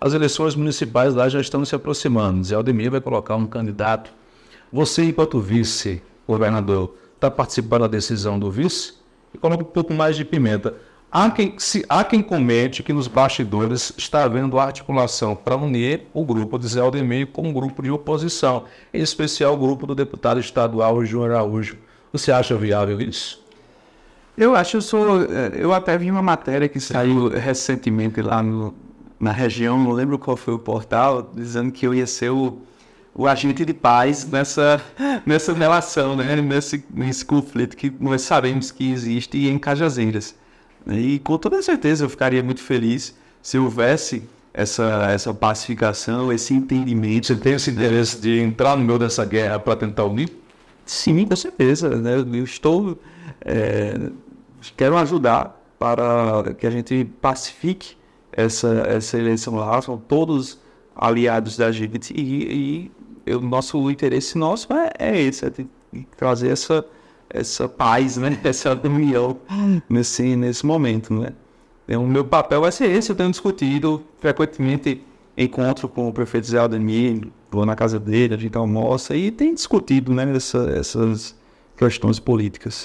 as eleições municipais lá já estão se aproximando. Zé Aldemir vai colocar um candidato. Você, enquanto vice-governador, está participando da decisão do vice? E coloca um pouco mais de pimenta. Há quem, se, há quem comente que nos bastidores está havendo articulação para unir o grupo de Zé Aldemir com o um grupo de oposição, em especial o grupo do deputado estadual João Araújo. Você acha viável isso? Eu acho, eu sou. Eh, eu até vi uma matéria que saiu recentemente lá no, na região, não lembro qual foi o portal, dizendo que eu ia ser o, o agente de paz nessa, nessa relação, né? nesse, nesse conflito que nós sabemos que existe em Cajazeiras. E com toda certeza eu ficaria muito feliz se houvesse essa, essa pacificação, esse entendimento. Você tem esse interesse de entrar no meio dessa guerra para tentar unir? Sim, com certeza. Né? Eu estou. É, quero ajudar para que a gente pacifique essa, essa eleição lá, são todos aliados da gente e, e o nosso o interesse nosso é, é esse, é trazer essa, essa paz, né? Essa união nesse, nesse momento, né? Então, o meu papel vai ser esse, eu tenho discutido frequentemente encontro com o prefeito Zé Aldemir, vou na casa dele, a gente almoça e tem discutido, né, essa, essas questões políticas.